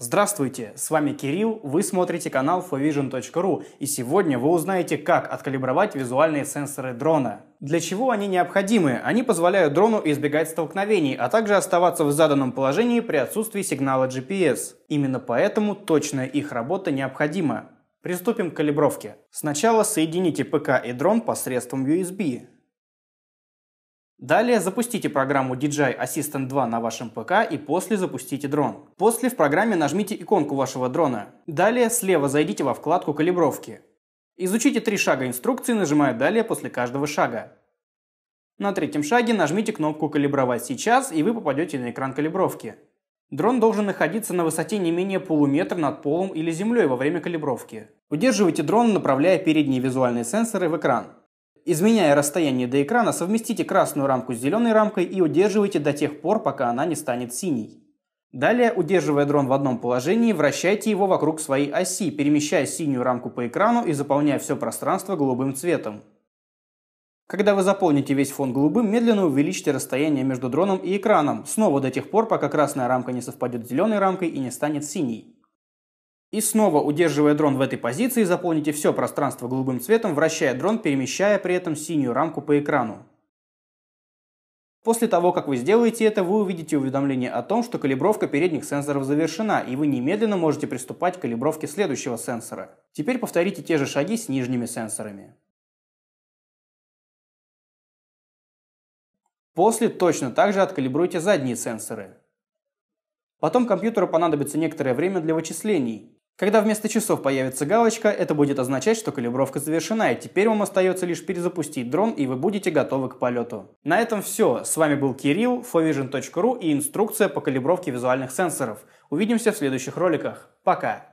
Здравствуйте, с вами Кирилл, вы смотрите канал fovision.ru и сегодня вы узнаете, как откалибровать визуальные сенсоры дрона. Для чего они необходимы? Они позволяют дрону избегать столкновений, а также оставаться в заданном положении при отсутствии сигнала GPS. Именно поэтому точная их работа необходима. Приступим к калибровке. Сначала соедините ПК и дрон посредством USB. Далее запустите программу DJI Assistant 2 на вашем ПК и после запустите дрон. После в программе нажмите иконку вашего дрона. Далее слева зайдите во вкладку «Калибровки». Изучите три шага инструкции, нажимая «Далее» после каждого шага. На третьем шаге нажмите кнопку «Калибровать сейчас» и вы попадете на экран калибровки. Дрон должен находиться на высоте не менее полуметра над полом или землей во время калибровки. Удерживайте дрон, направляя передние визуальные сенсоры в экран. Изменяя расстояние до экрана, совместите красную рамку с зеленой рамкой и удерживайте до тех пор, пока она не станет синей. Далее, удерживая дрон в одном положении, вращайте его вокруг своей оси, перемещая синюю рамку по экрану и заполняя все пространство голубым цветом. Когда вы заполните весь фон голубым, медленно увеличьте расстояние между дроном и экраном, снова до тех пор, пока красная рамка не совпадет с зеленой рамкой и не станет синей. И снова, удерживая дрон в этой позиции, заполните все пространство голубым цветом, вращая дрон, перемещая при этом синюю рамку по экрану. После того, как вы сделаете это, вы увидите уведомление о том, что калибровка передних сенсоров завершена, и вы немедленно можете приступать к калибровке следующего сенсора. Теперь повторите те же шаги с нижними сенсорами. После точно так же откалибруйте задние сенсоры. Потом компьютеру понадобится некоторое время для вычислений, когда вместо часов появится галочка, это будет означать, что калибровка завершена, и теперь вам остается лишь перезапустить дрон, и вы будете готовы к полету. На этом все. С вами был Кирилл, fovision.ru и инструкция по калибровке визуальных сенсоров. Увидимся в следующих роликах. Пока!